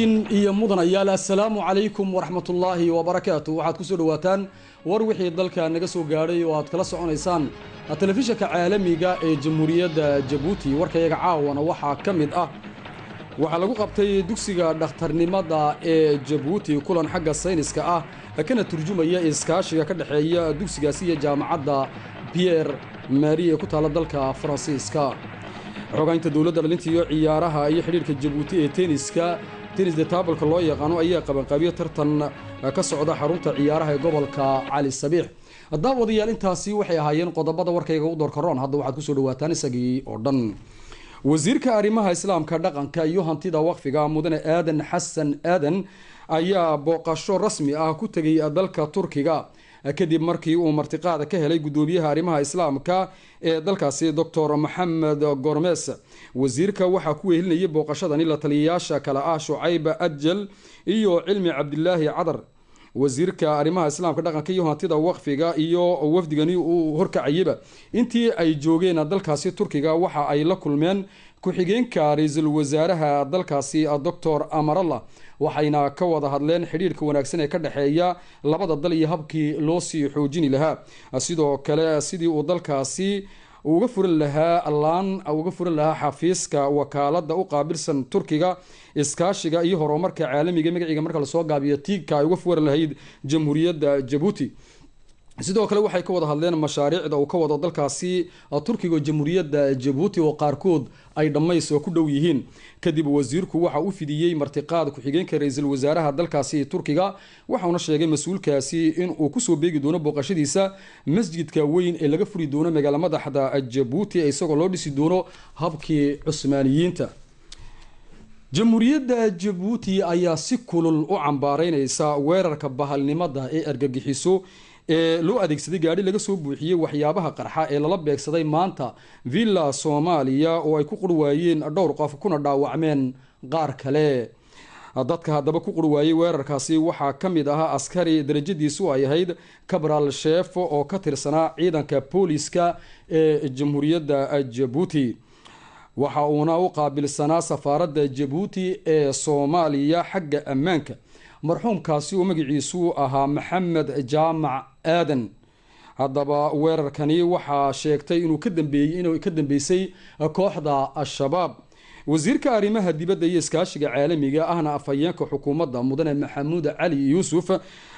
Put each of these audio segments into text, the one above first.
hiin iyo mudan ayaal assalaamu calaykum waraxmat ullaahi wabarakaatu waxaad ku soo dhowaataan war wixii dalka naga soo gaadhay oo aad kala soconaysaan telefishinka caalamiga ah ee jamhuuriyadda jabuuti warkayaga caawana waxaa ka mid ah waxaa lagu qabtay dugsiga dhakhtarnimada ee jabuuti kulan xagga sayniska ah kana turjumaya iskaashiga ka dhexeeya dugsigaasi iyo jaamacadda biyer mari ee ku taalla dalka faransiiska xogaynta dowladda dhalinta iyo ciyaaraha iyo xidhiirka jabuuti ee teniska tirisde taabalka loo yaqaano ayaa qabanqaabiyo tartan ka socda xarunta ciyaaraha ee gobolka cali sabiix haddaa wadayaal intaasi waxay ahaayeen qodobada warkayga u doorkaroon hadda waxaad kusoo dhawaataan isagii oo dhan wasiirka arrimaha islaamka dhaqanka iyo hantida waqfiga mudane aadan xasan aadan ayaa booqasho rasmi ah ku tegay dalka turkiga kadib markii uu martiqaada ka helay guddoomiyaha arrimaha islaamka ee dalkaasi doctor maxamed gormes wasiirka waxaa ku wehelinayay booqashadani la taliyayaasha kale ah shucayb adjal iyo cilmi cabdilaahi cadar wasiirka arrimaha islaamka dhaqanka iyo hantida waqfiga iyo wafdigani uu horkacayaba intii ay joogeen dalkaasi turkiga waxa ay la kulmeen ku-xigeenka ra-iisul wasaaraha dalkaasi doctor amaralla waxayna ka wada hadleen xidhiirka wanaagsan ee ka dhexeeya labada dal iyo habkii loo sii xoojini lahaa sidoo kale sidii uu dalkaasi uga furan lahaa laan uga furan lahaa xafiiska wakaalada u qaabilsan turkiga iskaashiga iyo horumarka caalamiga magaciga marka lasoo gaabiyo tiigka ay uga furan lahayd jamhuuriyadda jabuuti sidoo kale waxay ka wada hadleen mashaariicda uu ka wado dalkaasi turkiga jamhuuriyadda jabuuti oo qaarkood ay dhammays oo ku dhow yihiin kadib wasiirku waxa u fidiyey martiqaad ku-xigeenka ra-iisul wasaaraha dalkaasi turkiga waxauna sheegay mas-uulkaasi in uu kusoo beegi doono booqashadiisa masjidka weyn ee laga furi doono magaala madaxda jabuuti ee isagoo loo dhisi doono habkii cusmaaniyiinta jamhuuriyadda jabuuti ayaa si kulul u cambaareynaysa weerarka bahalnimada ee argagixiso ee loo adeegsaday gaadhi laga soo buuxiyey waxyaabaha qarxa ee lala beegsaday maanta villa soomaaliya oo ay ku qur waayeen dhowr qof kuna dhaawacmeen qaar kale dadka haddaba ku qurwaayey weerarkaasi waxaa ka mid ahaa askari darajadiisu ay ahayd kabral sheefo oo ka tirsanaa ciidanka booliska ee jamhuuriyadda jabuuti waxa uuna u qaabilsanaa safaaradda jabuuti ee soomaaliya xagga ammaanka marxuumkaasi uu magiciisu ahaa maxamed jaamac aadan haddaba weerarkani waxaa sheegtay inuu ka dambeeyey inuu ka dambeysay kooxda al-shabaab wasiirka arrimaha dibadda iyo iskaashiga caalamiga ahna afhayeenka xukuumadda mudane maxamuud cali yuusuf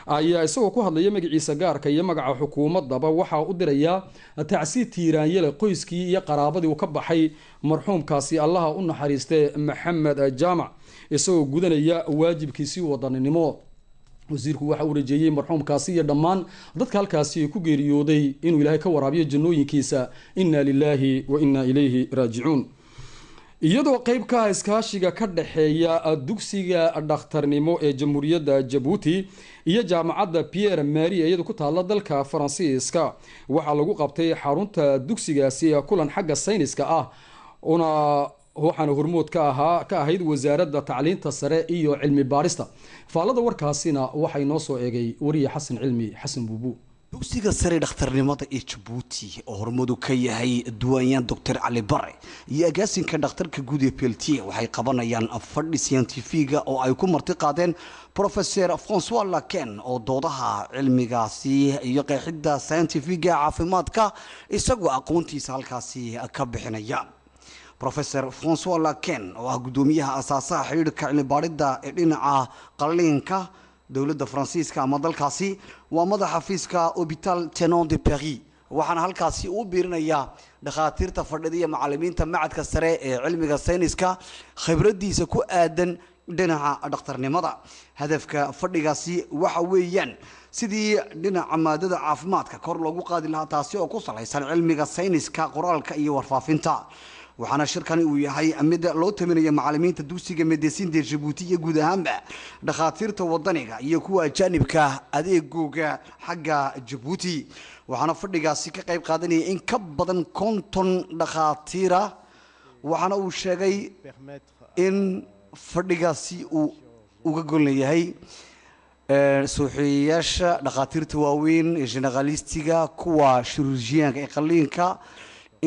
ayaa isagoo ku hadlaya magiciisa gaarka iyo magaca xukuumaddaba waxaa u dirayaa tacsi tiiraanyale qoyskii iyo qaraabadii u ka baxay marxuumkaasi allaha u naxariistee maxamed jaamac isagoo gudanaya waajibkiisii wadaninimo wasiirku waxa uu rajeeyey marxuumkaasi iyo dhammaan dadka halkaasi ku geeriyooday inuu ilaahay ka waraabiyo jannooyinkiisa inna lilaahi wa innaa ilayhi raajicuun iyadoo qeyb ka ah iskaashiga ka dhexeeya dugsiga dhakhtarnimo ee jamhuuriyadda jabuuti iyo jaamacadda pierre marie iyadu ku taalla dalka faransiiska waxaa lagu qabtay xarunta dugsigaasi kulan xagga sayniska ah una waxaana hormood ka ahaa ka ahayd wasaaradda tacliinta sare iyo cilmi baarista faallada warkaasina waxay noo soo eegay wariye xasan cilmi xasan buubu dugsiga sare dhakhtarnimada ee jabuuti oo hormoodu ka yahay duwaanyaan docor cali bare iyo agaasinka dhakhtarka guud ee beltiye waxay qabanayaan fadhi siyantifiga oo ay ku marti qaadeen rofeor francois laken oo doodaha cilmigaasi iyo qeexidda saintifiga caafimaadka isagoo aqoontiisa halkaasi ka bixinaya rofeor francois laken oo ah guddoomiyaha asaasaha xidhiidhka cilmibaadhidda ee dhinaca qalliinka dowladda faransiiska ama dalkaasi waa madaxa xafiiska hobital tenon de paris waxaana halkaasi uu biirinayaa dhakhaatiirta fadhida iyo macalimiinta macadka sare ee cilmiga sayniska khibraddiisa ku aadan dhinaca dhakhtarnimada hadafka fadhigaasi waxa weeyaan sidii dhinaca maadada caafimaadka kor loogu qaadi lahaa taasi oo ku salaysan cilmiga sayniska qoraalka iyo warfaafinta waxaana shirkani uu yahay midda loo taminayo macalimiinta dugsiga medesinda jabuuti iyo guud ahaanba dhakhaatiirta wadaniga iyo kuwa ajaanibka adeegooga xagga jabuuti waxaana fadhigaasi ka qayb qaadanaya in ka badan konton dhakhaatiira waxaana uu sheegay in fadhigaasi uu uga golna yahay suuxiyayaasha dhakhaatiirta waaweyn ee jeneraalistiga kuwa shirurjiyaanka ee qaliinka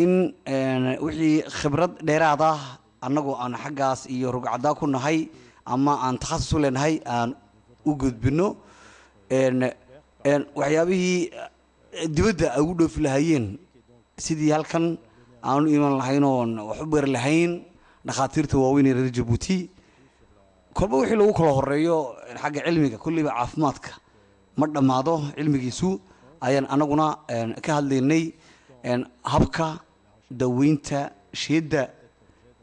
in eh, wixii khibrad dheeraad ah annagu aan xaggaas iyo rugcadaa ku nahay ama aan takhasus u leenahay aan u gudbino waxyaabihii eh, dibadda ugu dhoofi lahaayeen sidii halkan aanu iman lahayn oon wax u bari lahayn dhakhaatiirta waaweyn ee reer jabuuti kolba wixii lagu kala horeeyo xagga cilmiga kulliba caafimaadka ma dhammaado cilmigiisu ayaan anaguna ka hadlaynay habka daweynta shiidda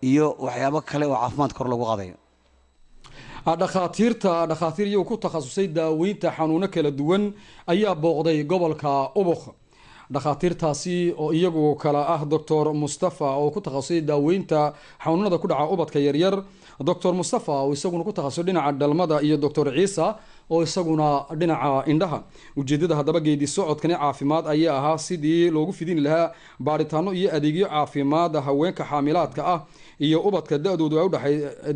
iyo waxyaabo kale oo caafimaad kor lagu qaadayo dhakhaatiirta dhakhaatiir iyagoo ku takhasusay daaweynta xanuuno kala duwan ayaa booqday gobolka ubuk dhakhaatiirtaasi oo iyagu kale ah doctor mustafa oo ku takhasusay daaweynta xanuunada ku dhaca ubadka yaryar doctor mustafa oo isaguna ku takhasusay dhinaca dhalmada iyo doctor ciisa oo isaguna dhinaca indhaha ujeedada haddaba geedi socodkani caafimaad ayaa ahaa sidii loogu fidini lahaa baaritaano iyo adeegyo caafimaada haweenka xaamilaadka ah iyo ubadka da-doodu ay udhaay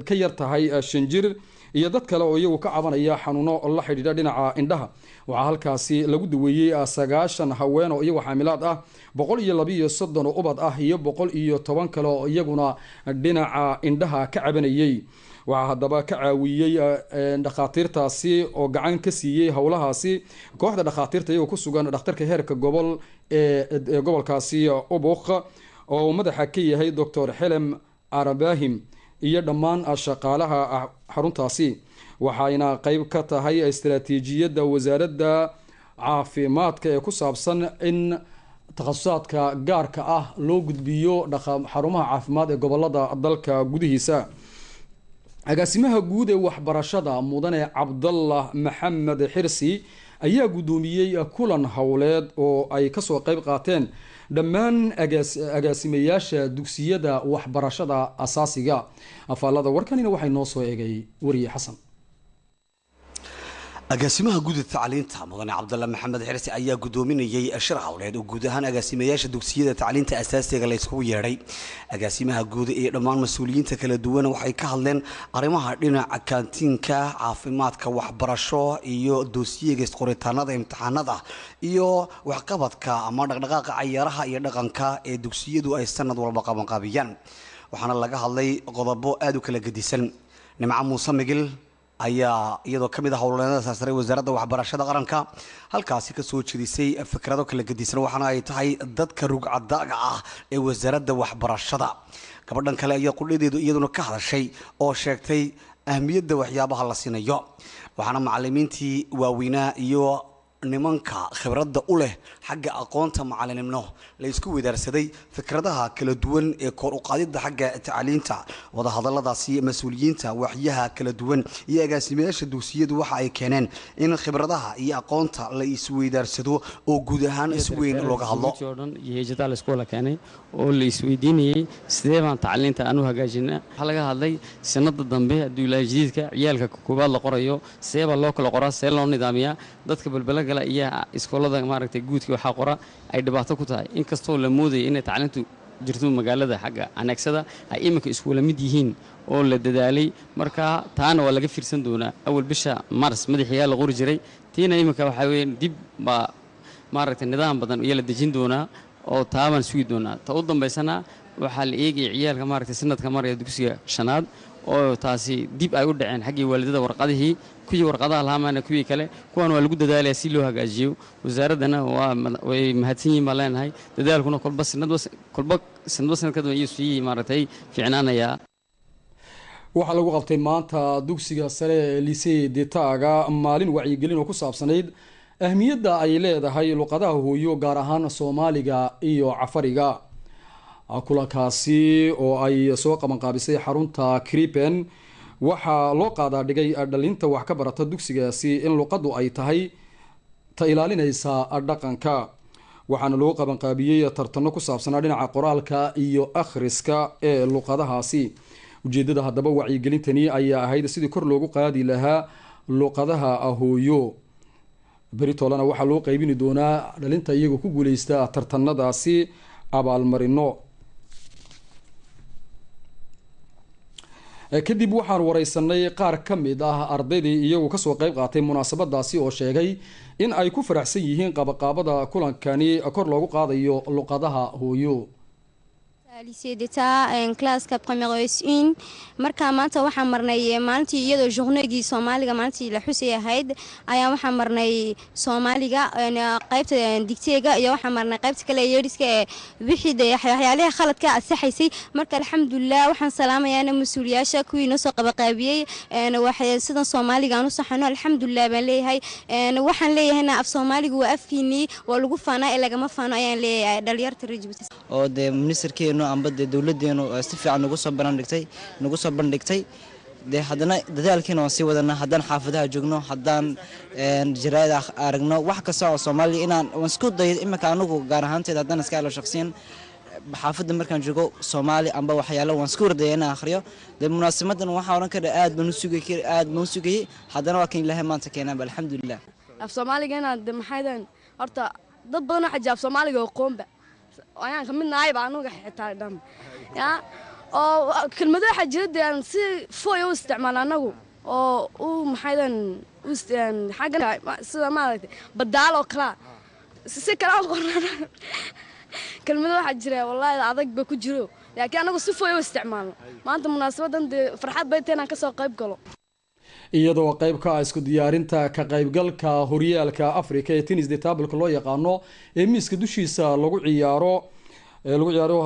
ka yar tahay eh, shan jir iyo dad kale oo iyagu ka cabanaya xanuuno la xidhiidha dhinaca indhaha waxaa halkaasi lagu daweeyey ah, sagaashan haween oo iyagu xaamilaad ah boqol iyo labiiyo soddon oo ubad ah iyo boqol iyo toban kale oo iyaguna dhinaca indhaha ka cabanayey waxaa haddaba ka caawiyey ah, dhakhaatiirtaasi oo gacan ka siiyey howlahaasi kooxda dhakhaatiirta iyagoo ku sugan dhakhtarka heerka gobol ee gobolkaasi ubuq oo madaxa ka yahay doctor xelem arabahim iyo dhammaan shaqaalaha ah xaruntaasi waxayna qeyb ka tahay istaraatiijiyadda wasaaradda caafimaadka ee ku saabsan in takhasusaadka gaarka ah loo gudbiyo xarumaha caafimaad ee gobolada dalka gudihiisa agaasimaha guud ee waxbarashada mudane cabdallah maxamed xirsi ayaa guddoomiyey kulan howleed oo ay kasoo qeyb qaateen dhammaan agaasimayaasha dugsiyada waxbarashada asaasiga afaalada warkanina waxay noo soo eegay wariye xasan agaasimaha guud tacliinta mudane cabdalla maxamed xirsi ayaa gudoominayay shir howleed oo guud ahaan agaasimayaasha dugsiyada tacliinta asaasiga layskugu yeedhay agaasimaha guud iyo dhammaan mas-uuliyiinta kala duwan waxay ka hadleen arrimaha dhinaca kaantiinka caafimaadka waxbarasho iyo doosiyega isqoritaanada imtixaanada iyo waxqabadka ama dhaqdhaqaaqa cayaaraha iyo dhaqanka ee dugsiyadu ay sanad walba qabanqaabiyaan waxaana laga hadlay qodobo aada u kala gedisan nimco muuse migil ayaa iyadoo ka mid ah howlleennada saarsaray wasaaradda waxbarashada qaranka halkaasi kasoo jeedisay fikrado kala gedisan waxaana ay tahay dadka rugcadaga ah ee wasaaradda waxbarashada gabadhan kale ayaa qudhadeedu iyaduna ka hadashay oo sheegtay ahmiyadda waxyaabaha la siinayo waxaana macalimiintii waaweynaa iyo nimanka khibradda u leh xagga aqoonta macalinimno la isku wadaarsaday fikradaha kala duwan ee koor uqaadidda xagga tacliinta wadahadaladaasi mas-uuliyiinta waaxyaha kala duwan iyo agaasimayaasha dugsiyadu waxa ay keeneen in khibradaha iyo aqoonta la isweydaarsado oo guud ahaan si weyn looga hadlojoodhanyohjadaalaskuwala keenay oo la isweydiinayey sidee baan tacliinta aan u hagaajina waxaa laga hadlay sanada dambe duulaajidiidka ciyaalka koowaad la qorayo sidee baa loo kala qoraa see loo nidaamiyaa dadka balbala gala iyo iskuullada maaragtay guudka waxaa qora ay dhibaato ku tahay inkastoo la moodaya inay tacliintu jirto magaalada xagga aneegsada ay iminka iskuula mid yihiin oo la dadaalay marka taana waa laga fiirsan doonaa awal bisha mars madaxiyaa la qori jiray tiina iminka waxaa weye dib baa maaragtay nidaam badan iyo la dejin doonaa oo taabaan sugi doonaa ta u dambaysana waxaa la eegaya ciyaalka maaragtay sanadka maraya dugsiga shanaad oo taasi dib ay u dhaceen xaggii waalidada warqadihii kuwii warqadaha lahaamaana kuwii kale kuwan waa lagu dadaalaya si loo hagaajiyo wasaaraddana way mahadsan yihin baan leenahay dadaalkuna kolba sanadkolba sinad sanadkadaba iyo sii maaragtay fiicnaanayaa waxaa lagu qabtay maanta dugsiga sare ee lisee detaaga maalin wacyigelin oo ku saabsanayd ahmiyadda ay leedahay luqadaha hooyo gaar ahaan soomaaliga iyo cafariga kulankaasi oo ay soo qabanqaabisay xarunta kripen waxaa loo qaadaa dhigay dhalinta wax ka barata dugsigaasi in luqaddu ay tahay ta ilaalinaysa dhaqanka waxaana loo qabanqaabiyey tartano ku saabsanaa dhinaca qoraalka iyo akhriska ee luqadahaasi ujeedada haddaba wacyigelintani ayaa ahayd sidii kor loogu qaadi lahaa luqadaha ahooyo beritolana waxaa loo qaybini doonaa dhalinta iyagoo ku guuleysta tartanadaasi abaalmarino kadib waxaan wareysanay qaar ka mid ah ardaydii iyagu kasoo qayb qaatay munaasabadaasi oo sheegay in ay ku faraxsan yihiin qabaqaabada kulankani kor loogu qaadayo luqadaha hooyo lycée d'état classka première s in marka maanta waxaan marnay eh, maalintii iyadoo journegii soomaaliga maalintii la xusay ahayd ayaan waxaa marnay soomaaliga eh, qaybta digteega iyo waxaa marnay qaybta kale yeeriska ee wixii waxyaalaha khaladka asaxaysay marka alxamdulilah waxaan salaamayaana mas-uuliyaasha kuwii noo soo qabaqaabiyey sidan soomaaliga aan u saxano alxamdulilah baan leeyahay waxaan leeyahayna af soomaaliga waa afkiinii waa lagu faanaa ee lagama faano ayaan leeyahay dhalinyarta rajboo dee ministarkeenu amba dee dowladeenu eh, si fiican nagu soo bandhigtay nagu soo bandhigtay dee haddana dadaalkiina waan sii wadana haddaan xaafadaha joogno haddaan eh, jaraa'id ah aragno wax kasta oo soomaaliya inaan waan isku dayo iminka anigu gaar ahaanteed haddaan iska helo shaqsiyan xaafadda markaan joogo soomaali amba waxyaalo waan isku wardaya inaan akhriyo dee munaasibadan waxaa odhan kara aad aad baan u sugayey haddana waa kan ilaahay maanta keenaanba alxamdulilah af soomaaliga inaad maxaydan horta dad badan oo xajaab soomaaliga oo qoomba ayaan ka midnahay baa anaga xitaa dham yaa oo kelmado waxaa jira dee aan si fooya u isticmaal anagu oo u maxaydan xagga sida maaragtay badaal oo kalaa si kalaa u qoran kelmado waxaa jira wallaahi adag ba ku jiro laakiin anagu si fooya u isticmaalno maanta munaasabadan dee farxad bay tahay inaan ka soo qayb galo iyadoo qayb ka ah isku diyaarinta ka qaybgalka horyaalka africa ee tinisde taabalka loo yaqaano ee miiska dushiisa lagu ciyaaro lagu ciyaaro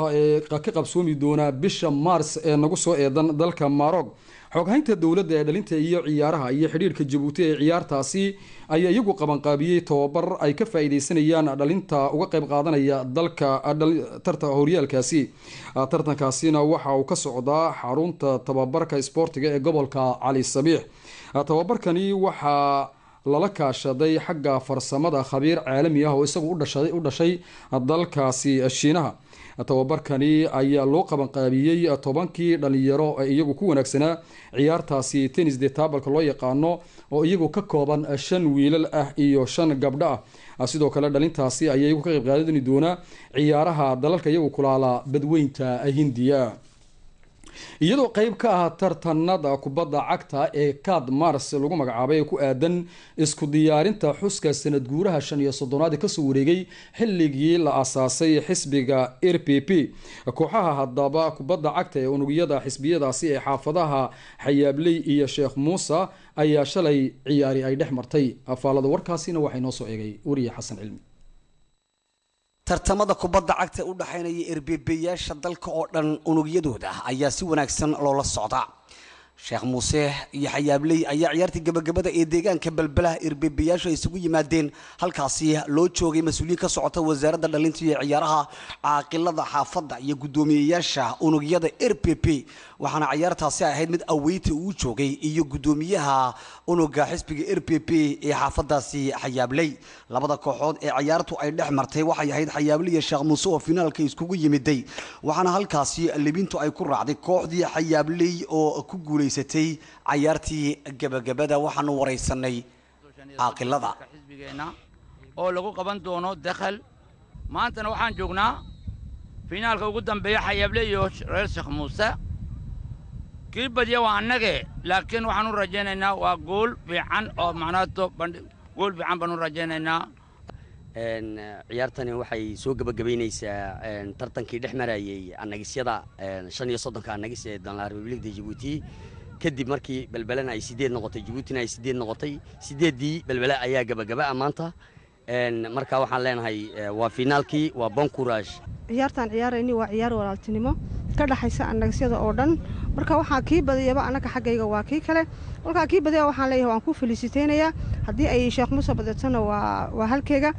ka qabsoomi doonaa bisha mars ee nagu soo eedan dalka marog xoghaynta dowladda ee dhalinta iyo ciyaaraha iyo xidhiirka jabuuti ee ciyaartaasi ayaa iyagu qabanqaabiyey tobabar ay ka faa-ideysanayaan dhalinta uga qayb qaadanaya dalka ah, tarta horyaalkaasi ah, tartankaasina waxa uu ka socdaa xarunta tababarka isboortiga ee gobolka cali sabiix tobabarkani waxaa lala kaashaday xagga farsamada khabiir caalami ah oo isagu u dhashay dalkaasi shiinaha tobabarkani ayaa loo qabanqaabiyey tobankii dhalinyaro ee iyagu ku wanaagsanaa ciyaartaasi tennis de taabalka loo yaqaano oo iyagu ka kooban shan wiilal ah iyo shan gabdho ah. ah sidoo kale dhalintaasi ayaa iyagu ka qeyb qaadani doonaa ciyaaraha dalalka iyagu kulaalaa badweynta hindiya iyadoo qayb ka ah tartanada kubadda cagta ee kaad mars lagu magacaabay ku aadan isku diyaarinta xuska sanad guuraha shan iyo soddonaad ee kasoo wareegay xilligii la asaasay xisbiga r p p kooxaha haddaba kubadda cagta ee unugyada xisbiyadaasi ee xaafadaha xayaabley iyo sheekh muuse ayaa shalay ciyaari ay dhex martay afaalada warkaasina waxaa inoo soo eegay wariye xasan cilmi tartamada kubadda cagta u dhaxaynaya erbeebeyaasha dalka oo dhan unugyadooda ayaa si wanaagsan loola socdaa sheekh muuse iyo xayaabley ayaa ciyaartii gabagabada ee deegaanka balbalaha irbebayaasha isugu yimaadeen halkaasi loo joogay mas-uuliyiin ka socota wasaaradda dhalinta iyo ciyaaraha caaqilada xaafadda iyo guddoomiyeyaasha unugyada r b b waxaana ciyaartaasi ahayd mid aweyta uu joogay iyo guddoomiyaha unuga xisbiga r b b ee xaafadaasi xayaabley labada kooxood ee ciyaartu ay dhex martay waxay ahayd xayaabley iyo sheekh muuse oo finaalka iskugu yimiday waxaana halkaasi libintu ay ku raacday kooxdii xayaabley oo ku guulay guulaysatay cayaartii gebagabada waxaanu waraysanay caaqilada oo lagu qaban doono dakhal maantana waxaan joognaa fiinaalka ugu dambeeya xayaable iyo reer sheekh muuse kii badiya waa annagee laakiin waxaanu rajaynaynaa waa gool fiican oo macnaato gool fiican baanu rajaynaynaa ciyaartani waxay soo gebagabaynaysaa tartankii dhex marayey anagisyada shan iyo soddonka anagis ee danla republicda jibuuti kadib markii belbelena ay sideed noqotay jabuutina ay sideed noqotay sideeddii belbele ayaa gabagabaa ah maanta markaa waxaan leenahay e, waa fiinaalkii waa bonkuraash ciyaartaan ciyaarayni waa ciyaar walaaltinimo ka dhaxaysa anagasyada oo dhan marka waxaa kii badiyaba annaga xaggayga waa kii kale kolkaa kii badiya waxaan leeyahay waan ku felisiteynayaa haddii ay sheekh muuse badintona waa halkeyga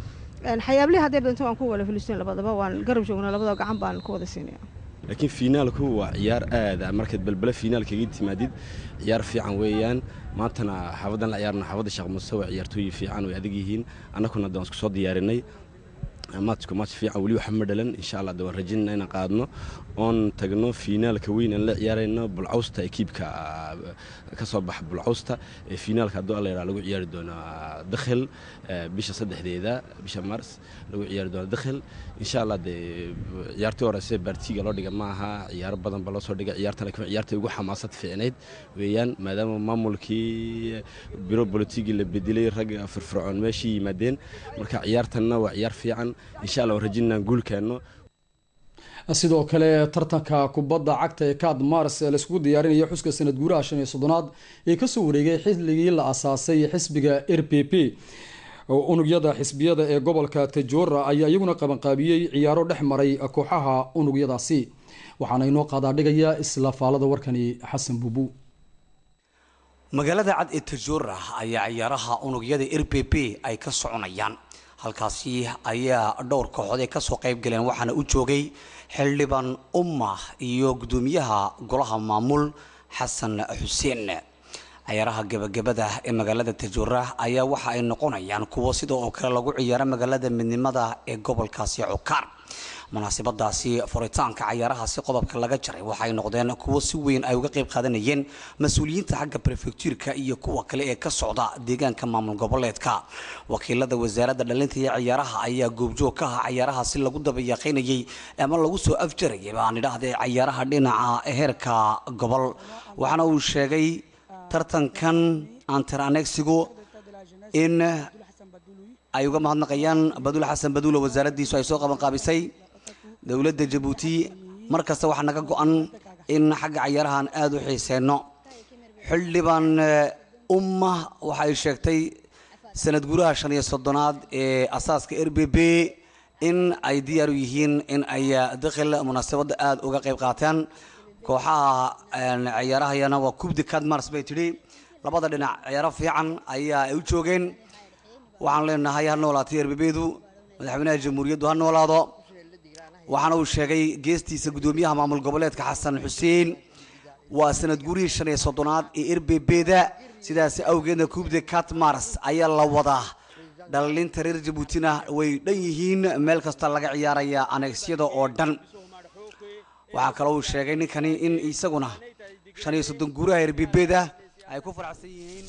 xayaablihi hadday badinto waan ku wala felisiteyn labadaba waan garab joogna labadaba gacan baan ku wada siinaya laakiin finaalku waa ciyaar aada ah. markaad balbale fiinaal kaga timaadid ciyaar fiican weeyaan maantana xaafadan la ciyaarna xaafadda sheekh muuse waa ciyaartooyi fiican way adag yihiin annakuna daan isku soo diyaarinay maajku maaj fiican weli waxba ma dhalan insha allah daan rajayna inaan qaadno oon tagno fiinaalka weyn aan la ciyaarayno bulcawsta ekiibka ah, kasoo baxa bulcawsta ee fiinaalka hadduu allayraa lagu ciyaari doono ah, dakhel eh, bisha saddexdeeda bisha mars lagu ciyaari doono dakhel insha allah dee ciyaartii hore sida loo dhiga ma aha ciyaaro badan ba loo soo dhiga ciyaartan lakin ciyaartay ugu xamaasad fiicnayd weeyaan maadaama maamulkii eh, biro bolotigii la bedelay rag firfircoon meeshii yimaadeen marka ciyaartanna waa ciyaar fiican insha allah rajinaan guul keenno sidoo kale tartanka kubadda cagta ee kaad mars ee laiskugu diyaarinayo xuska sanad guuraha shan iyo soddonaad ee kasoo wareegay xilligii la asaasay xisbiga r p p unugyada xisbiyada ee gobolka tajora ayaa iyaguna qabanqaabiyey ciyaaro dhex maray kooxaha unugyadaasi waxaana inoo qaadaadhigaya isla faallada warkani xasan buubu magaalada cad ee tajora ayaa ciyaaraha unugyada r p p ay ka soconayaan halkaasi ayaa dhowr kooxood ee kasoo qayb galeen waxaana u joogay xildhibaan umma iyo gudoomiyaha golaha maamul xasan xuseen ciyaaraha gebagabada ee magaalada tajuura ayaa waxa ay noqonayaan kuwo sida oo kale lagu ciyaaro magaalada midnimada ee gobolkaasi xukaar munaasibadaasi furitaanka cayaaraha si qodobka laga jaray waxay noqdeen kuwo si weyn ay uga qayb qaadanayeen mas-uuliyiinta xagga brefectuurka iyo kuwa kale ee ka socda deegaanka maamul goboleedka wakiilada wasaaradda dhalinta iyo ciyaaraha ayaa goobjoog ka ah cayaaraha si lagu dabayaqaynayay ama lagu soo afjarayay baan idhaahday cayaaraha dhinaca heerka gobol waxaana uu sheegay tartankan antaranegsigu in ay uga mahadnaqayaan badul xasan badulo wasaaraddiisu ay soo qabanqaabisay dowladda jabuuti mar kasta waxaa naga go-an in xagga cayaarahan aada u xiiseyno xildhibaan eh, umma waxa sheegtay sanad guuraha shan iyo soddonaad ee asaaska r b b in ay diyaar u yihiin in ay eh, dakhil munaasabadda aada uga qayb qaateen kooxaha eh, ciyaarahayana waa kubdi cadmars bay tidhi labada dhinac ciyaaro fiican ayaa ay u joogeen waxaan leenahay ha noolaatay r b b du madaxweynaha jamhuuriyaddu ha noolaado waxaana uu sheegay geestiisa guddoomiyaha maamul goboleedka xasan xuseen waa sanad guurihii shan iyo soddonaad ee erbebeda sidaasi awgeedna kuubde cat ayaa la wadaa dhalilinta reer jabuutina way dhan yihiin meel kasta laga ciyaaraya anegsyada oo dhan waxaa kaloo uu sheegay ninkani in isaguna shan iyo soddon guuraha erbebeda ay ku faraxsan yihiin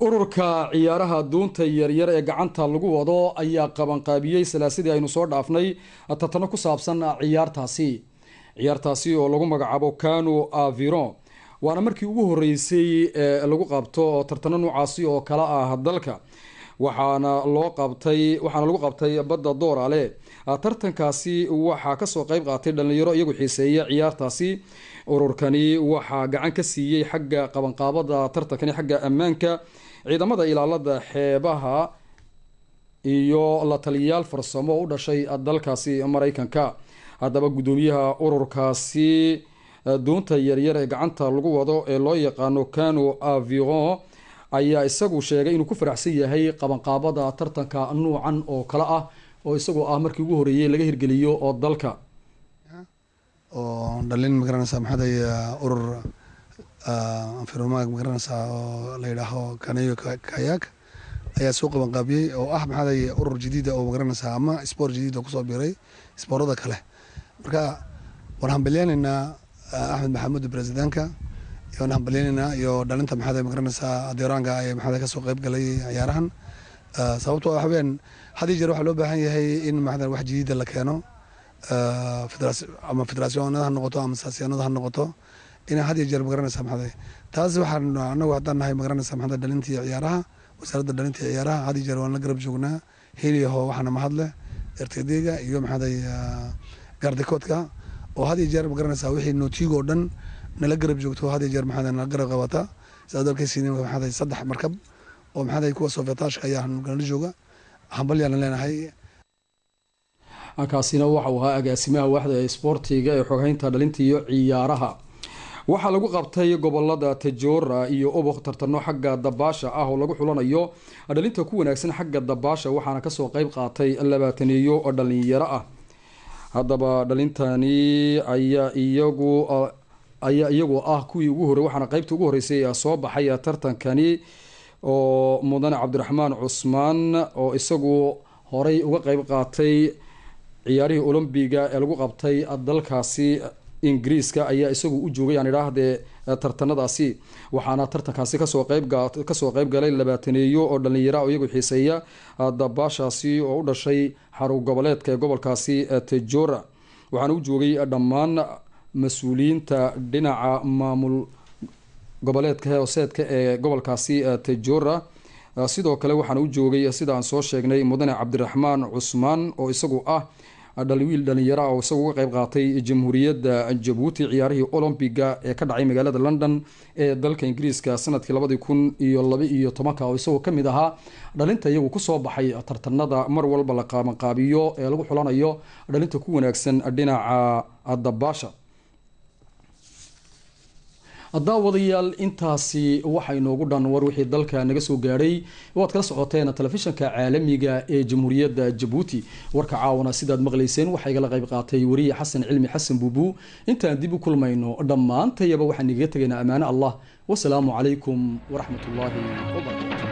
ururka ciyaaraha duunta yaryar ee gacanta lagu wado ayaa qabanqaabiyey salaasidii aynu soo dhaafnay tatano ku saabsan ciyaartaasi ciyaartaasi oo lagu magacaabo cano aviron waana markii ugu horeysay ee lagu qabto tartano noocaasi oo kala ah dalka waxaana loo qabtay waxaana lagu qabtay badda doorale ah, tartankaasi waxaa kasoo qeyb qaatay dhalinyaro iyagu xiiseeya ciyaartaasi ururkani waxaa gacan ka siiyey xagga qabanqaabada tartankani xagga ammaanka ciidamada ilaalada xeebaha iyo la taliyayaal farsamo u dhashay dalkaasi maraykanka haddaba guddoomiyaha ururkaasi eh, duunta yaryar ee gacanta lagu wado ee loo yaqaano cano aviron ayaa isagu sheegay inuu ku faraxsan yahay qabanqaabada tartanka nuucan oo kale ah oo isagoo ah markii ugu horeeyey laga hirgeliyo oo dalka oo dhalin magaranaysa maxaday eh, urur anfiromag ah, magaranaysaa oo la yidhaaho kaneyo kayaag ayaa soo qabanqaabiyey oo ah maxaadaye urur jadiida ah oo magaranaysaa ama sboor jadiid oo kusoo biiray sboorada kale marka waan hambalyeynaynaa ah, axmed maxamuud bresidanka waan hambalyeynaynaa iyo dhalinta maxaada magaranaysaa adeeraanka ee maxaada kasoo qeyb galay ciyaarahan sababtoo waxa weyaan jeer waxaa loo baahan yahay in maxadan wax jadiida la keeno ama federasyonada ha noqoto ama saasyanada ha noqoto inaa had iyo jeer magaranaysaa maxday taas waxaan haddaan nahay magaranaysaa maxda dhalinta iyo ciyaaraha wasaaradda dhalinta iyo ciyaaraha had iyo jeer waan la garab joognaa heliyaho waxaana mahadle ertadiga iyo maxday ah, gaardikoodka oo had iyo jeer magaranaysaa wixii nootiiga oo dhan nala garab joogto had iyo jeer maxada nala garab qabata sidaad arkaysiin maxday saddex markab oo maxday kuwa sofetaashka ayaa jooga hambalyaan leenahay kaasina waxa uu ahaa agaasimaha waaxda ee ee xogeynta dhalinta iyo ciyaaraha waxaa lagu qabtay gobolada tajoora iyo oboq tartano xagga dabaasha ah oo lagu xulanayo dhalinta ku wanaagsan xagga dabaasha waxaana kasoo qeyb qaatay labaataniyo oo dhalinyaro ah haddaba dhalintani ayaa iyagu ayaa iyagu ah kuwii ugu horey waxaana qeybta ugu horeysay soo baxay tartankani oo mudane cabdiraxmaan cusmaan oo isagu horay uga qeyb qaatay ciyaarihii olombiga ee lagu qabtay dalkaasi ingiriiska ayaa isagu u joogay aan idhaa haddee eh, tartanadaasi waxaana tartankaasi kasoo qeybkasoo qeyb galay labaataneeyo oo dhallinyara iyagu xiiseeya ah, dabaashaasi oo u dhashay xarun goboleedka ee gobolkaasi eh, tejora waxaana u joogay eh, dhammaan mas-uuliyiinta dhinaca maamul goboleedka hooseedka ee gobolkaasi tejora ah, sidoo kale waxaana u joogay sidaan soo sheegnay mudane cabdiraxmaan cusmaan oo isagu ah dhal wiil oo isaga uga qayb qaatay jamhuuriyadda jabuuti ciyaarihii olombiga ee ka dhacay magaalada london ee dalka ingiriiska sanadkii labadii kun iyo laba iyo tobanka oo isagoo ka mid ahaa dhalinta iyagu kusoo baxay tartanada mar walba la qaabanqaabiyo ee lagu xulanayo dhalinta ku wanaagsan dhinaca dabaasha haddaa wadayaal intaasi waxay noogu dhan war wixii dalka naga soo gaadhay waad kala socoteen telefishinka caalamiga ee jamhuuriyadda jabuuti warka caawana sidaad maqlayseen waxaa igala qayb qaatay wariye xasan cilmi xasan buubuu intaan dib u kulmayno dhammaantayaba waxaan igaga tegaynaa ammaano allah wasalaamu calaykum waraxmatullaahi ullaahi